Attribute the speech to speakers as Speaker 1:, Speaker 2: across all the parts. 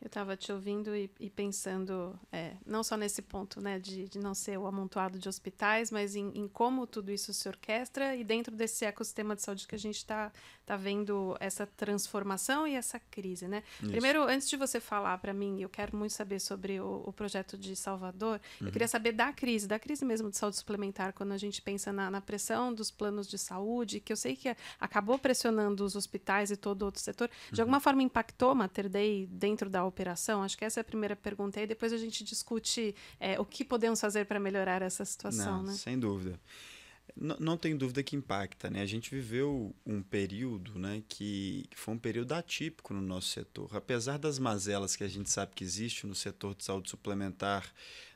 Speaker 1: Eu estava te ouvindo e, e pensando, é, não só nesse ponto, né, de, de, não ser o amontoado de hospitais, mas em, em, como tudo isso se orquestra e dentro desse ecossistema de saúde que a gente está está vendo essa transformação e essa crise, né? Isso. Primeiro, antes de você falar para mim, eu quero muito saber sobre o, o projeto de Salvador. Uhum. Eu queria saber da crise, da crise mesmo de saúde suplementar, quando a gente pensa na, na pressão dos planos de saúde, que eu sei que acabou pressionando os hospitais e todo outro setor. De uhum. alguma forma impactou a Mater Dei dentro da operação? Acho que essa é a primeira pergunta. E depois a gente discute é, o que podemos fazer para melhorar essa situação, Não, né? Sem
Speaker 2: dúvida. Não, não tem dúvida que impacta, né? A gente viveu um período, né, que foi um período atípico no nosso setor. Apesar das mazelas que a gente sabe que existe no setor de saúde suplementar,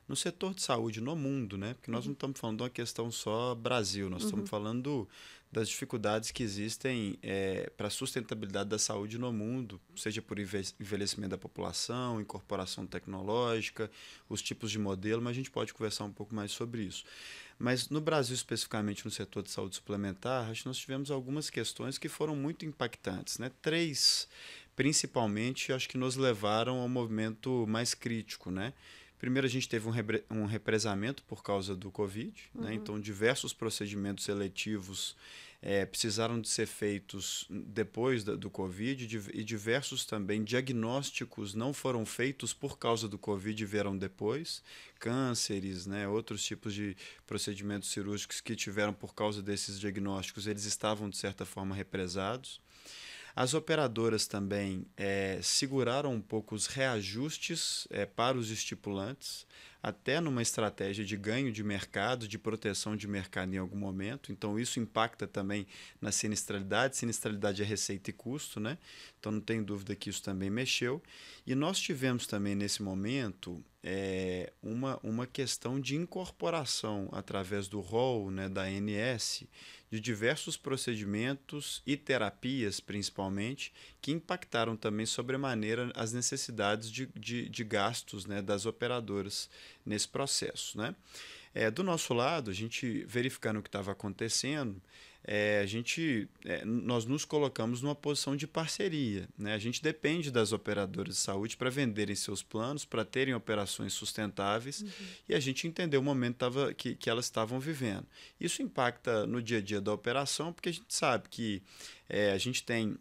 Speaker 2: no setor de saúde no mundo, né? Porque nós uhum. não estamos falando de uma questão só Brasil, nós uhum. estamos falando das dificuldades que existem é, para a sustentabilidade da saúde no mundo, seja por envelhecimento da população, incorporação tecnológica, os tipos de modelo, mas a gente pode conversar um pouco mais sobre isso. Mas no Brasil, especificamente no setor de saúde suplementar, acho que nós tivemos algumas questões que foram muito impactantes. Né? Três, principalmente, acho que nos levaram ao movimento mais crítico. Né? Primeiro, a gente teve um, um represamento por causa do Covid, né? uhum. né? então diversos procedimentos seletivos é, precisaram de ser feitos depois da, do Covid e diversos também diagnósticos não foram feitos por causa do Covid e vieram depois. Cânceres, né, outros tipos de procedimentos cirúrgicos que tiveram por causa desses diagnósticos, eles estavam de certa forma represados. As operadoras também é, seguraram um pouco os reajustes é, para os estipulantes, até numa estratégia de ganho de mercado, de proteção de mercado em algum momento. Então, isso impacta também na sinistralidade. Sinistralidade é receita e custo, né? Então, não tem dúvida que isso também mexeu. E nós tivemos também, nesse momento, é, uma, uma questão de incorporação através do rol né, da ANS de diversos procedimentos e terapias, principalmente, que impactaram também sobremaneira as necessidades de, de, de gastos né, das operadoras nesse processo. Né? É, do nosso lado, a gente verificando o que estava acontecendo, é, a gente, é, nós nos colocamos numa posição de parceria. Né? A gente depende das operadoras de saúde para venderem seus planos, para terem operações sustentáveis, uhum. e a gente entendeu o momento tava, que, que elas estavam vivendo. Isso impacta no dia a dia da operação, porque a gente sabe que é, a gente tem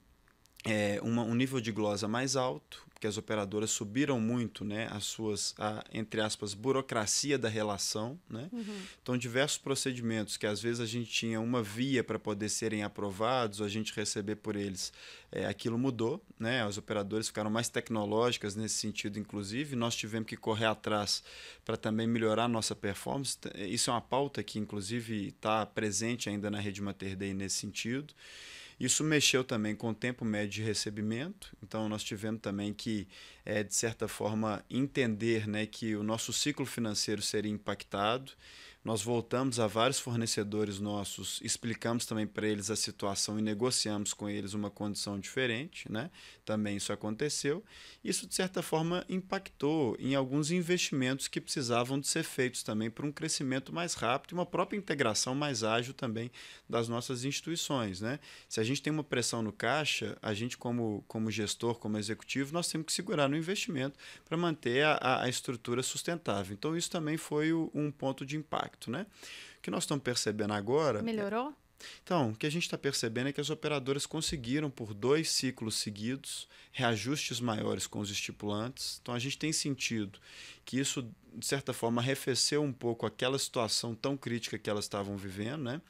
Speaker 2: é, uma, um nível de glosa mais alto, porque as operadoras subiram muito né, as suas, a, entre aspas, burocracia da relação. Né? Uhum. Então, diversos procedimentos que às vezes a gente tinha uma via para poder serem aprovados, ou a gente receber por eles, é, aquilo mudou. Né? As operadoras ficaram mais tecnológicas nesse sentido, inclusive. Nós tivemos que correr atrás para também melhorar a nossa performance. Isso é uma pauta que, inclusive, está presente ainda na rede Mater Dei nesse sentido. Isso mexeu também com o tempo médio de recebimento, então nós tivemos também que, é, de certa forma, entender né, que o nosso ciclo financeiro seria impactado. Nós voltamos a vários fornecedores nossos, explicamos também para eles a situação e negociamos com eles uma condição diferente, né? Também isso aconteceu. Isso, de certa forma, impactou em alguns investimentos que precisavam de ser feitos também para um crescimento mais rápido e uma própria integração mais ágil também das nossas instituições, né? Se a gente tem uma pressão no caixa, a gente, como, como gestor, como executivo, nós temos que segurar no investimento para manter a, a estrutura sustentável. Então, isso também foi o, um ponto de impacto impacto, né? O que nós estamos percebendo agora. É Melhorou? Então, o que a gente está percebendo é que as operadoras conseguiram, por dois ciclos seguidos, reajustes maiores com os estipulantes. Então, a gente tem sentido que isso de certa forma, arrefeceu um pouco aquela situação tão crítica que elas estavam vivendo, né?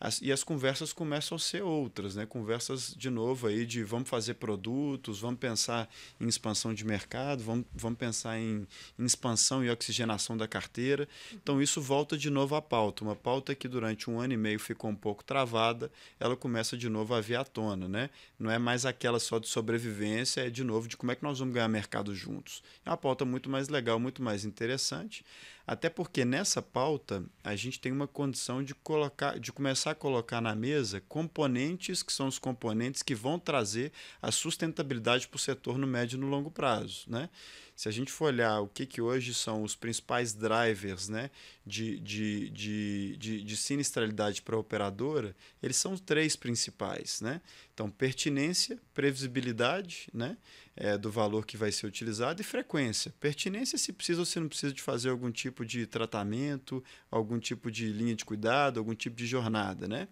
Speaker 2: As, e as conversas começam a ser outras, né? Conversas de novo aí de vamos fazer produtos, vamos pensar em expansão de mercado, vamos, vamos pensar em, em expansão e oxigenação da carteira. Então isso volta de novo à pauta, uma pauta que durante um ano e meio ficou um pouco travada, ela começa de novo a vir à tona, né? Não é mais aquela só de sobrevivência, é de novo de como é que nós vamos ganhar mercado juntos. É uma pauta muito mais legal, muito mais interessante interessante. Até porque nessa pauta a gente tem uma condição de colocar, de começar a colocar na mesa componentes que são os componentes que vão trazer a sustentabilidade para o setor no médio e no longo prazo, né? Se a gente for olhar o que, que hoje são os principais drivers né, de, de, de, de, de sinistralidade para a operadora, eles são três principais, né? Então, pertinência, previsibilidade né, é, do valor que vai ser utilizado e frequência. Pertinência se precisa ou se não precisa de fazer algum tipo tipo de tratamento, algum tipo de linha de cuidado, algum tipo de jornada, né?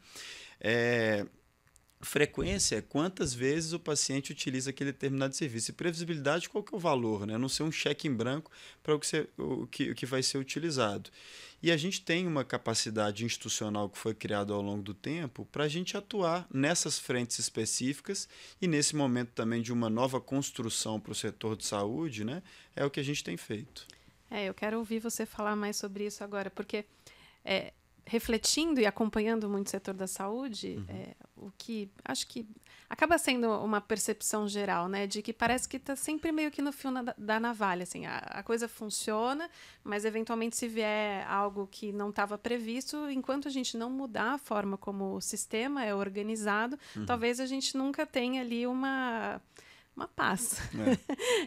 Speaker 2: É, frequência é quantas vezes o paciente utiliza aquele determinado serviço. E previsibilidade, qual que é o valor, né? não ser um cheque em branco para o, que o, que, o que vai ser utilizado. E a gente tem uma capacidade institucional que foi criada ao longo do tempo para a gente atuar nessas frentes específicas e nesse momento também de uma nova construção para o setor de saúde, né? É o que a gente tem feito.
Speaker 1: É, eu quero ouvir você falar mais sobre isso agora, porque é, refletindo e acompanhando muito o setor da saúde, uhum. é, o que acho que acaba sendo uma percepção geral, né, de que parece que está sempre meio que no fio na, da navalha, assim, a, a, coisa funciona, mas eventualmente se vier algo que não estava previsto, enquanto a gente não mudar a forma como o sistema é organizado, uhum. talvez a gente nunca tenha ali uma uma paz.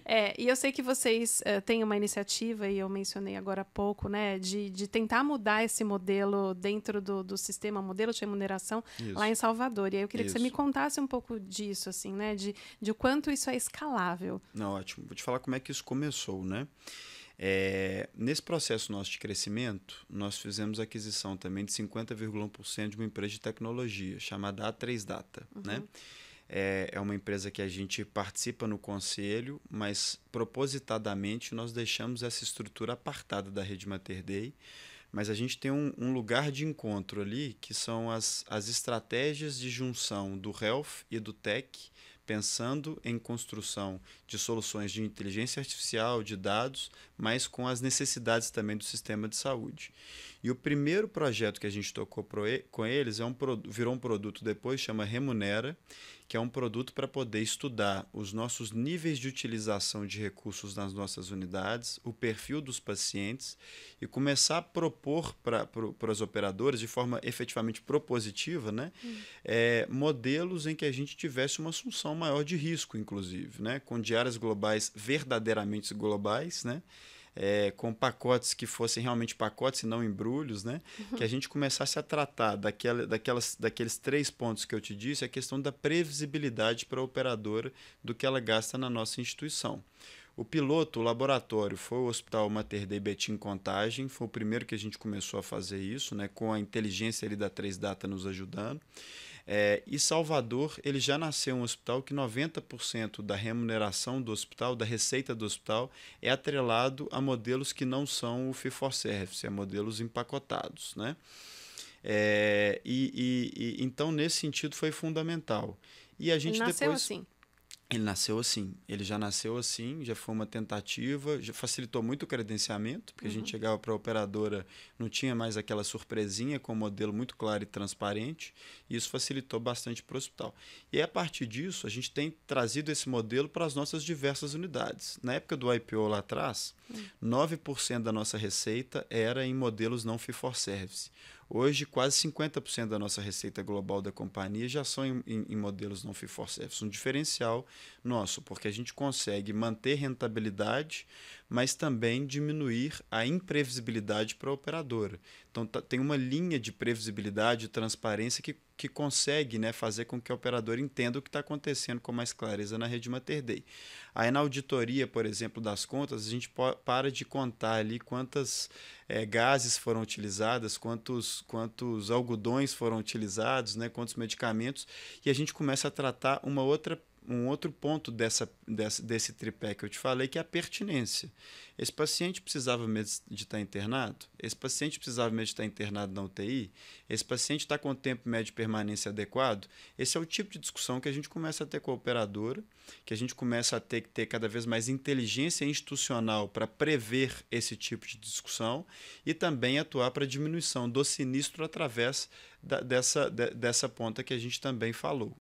Speaker 1: É. é, e eu sei que vocês uh, têm uma iniciativa, e eu mencionei agora há pouco, né, de, de tentar mudar esse modelo dentro do, do sistema, modelo de remuneração, isso. lá em Salvador. E aí eu queria isso. que você me contasse um pouco disso, assim, né, de, de quanto isso é escalável.
Speaker 2: Não, ótimo. Vou te falar como é que isso começou, né? É, nesse processo nosso de crescimento, nós fizemos aquisição também de 50,1% de uma empresa de tecnologia chamada A3Data, né? uhum. né? é, é uma empresa que a gente participa no conselho, mas propositadamente nós deixamos essa estrutura apartada da rede Mater Dei mas a gente tem um, um, lugar de encontro ali que são as, as estratégias de junção do health e do tech, pensando em construção de soluções de inteligência artificial, de dados, mas com as necessidades também do sistema de saúde. E o primeiro projeto que a gente tocou com eles é um, virou um produto depois, chama Remunera, que é um produto para poder estudar os nossos níveis de utilização de recursos nas nossas unidades, o perfil dos pacientes e começar a propor para pro, as operadoras, de forma efetivamente propositiva, né, é, modelos em que a gente tivesse uma assunção maior de risco, inclusive, né, com diárias globais verdadeiramente globais, né, é, com pacotes que fossem realmente pacotes e não embrulhos, né? Uhum. Que a gente começasse a tratar daquela, daquelas, daqueles três pontos que eu te disse, a questão da previsibilidade para a operadora do que ela gasta na nossa instituição. O piloto, o laboratório, foi o Hospital Mater Dei Betim Contagem, foi o primeiro que a gente começou a fazer isso, né, com a inteligência ali da 3Data nos ajudando. É, e Salvador, ele já nasceu um hospital que 90% da remuneração do hospital, da receita do hospital, é atrelado a modelos que não são o fee-for-service, a é modelos empacotados, né? É, e, e, e, então, nesse sentido, foi fundamental. E a gente Nasceu depois... assim? ele nasceu assim. Ele já nasceu assim, já foi uma tentativa, já facilitou muito o credenciamento, porque uhum. a gente uhum. chegava para a operadora, não tinha mais aquela surpresinha com o um modelo muito claro e transparente, e isso facilitou bastante para o hospital. E a partir disso, a gente tem trazido esse modelo para as nossas diversas unidades. Na época do IPO lá atrás, uhum. 9% da nossa receita era em modelos não fee for service. Hoje, quase 50% da nossa receita global da companhia já são em, em, em modelos não fit for service. Um diferencial nosso, porque a gente consegue manter rentabilidade, mas também diminuir a imprevisibilidade para a operadora. Então tá, tem uma linha de previsibilidade e transparência que, que consegue né, fazer com que a operadora entenda o que está acontecendo com mais clareza na rede Mater Dei. Aí na auditoria, por exemplo, das contas, a gente para de contar ali quantas é, gases foram utilizadas, quantos, quantos algodões foram utilizados, né, quantos medicamentos, e a gente começa a tratar uma outra um outro ponto dessa, desse tripé que eu te falei, que é a pertinência. Esse paciente precisava mesmo de estar internado? Esse paciente precisava mesmo de estar internado na UTI? Esse paciente está com o tempo médio de permanência adequado? Esse é o tipo de discussão que a gente começa a ter com a operadora, que a gente começa a ter que ter cada vez mais inteligência institucional para prever esse tipo de discussão e também atuar para diminuição do sinistro através da, dessa, de, dessa ponta que a gente também falou.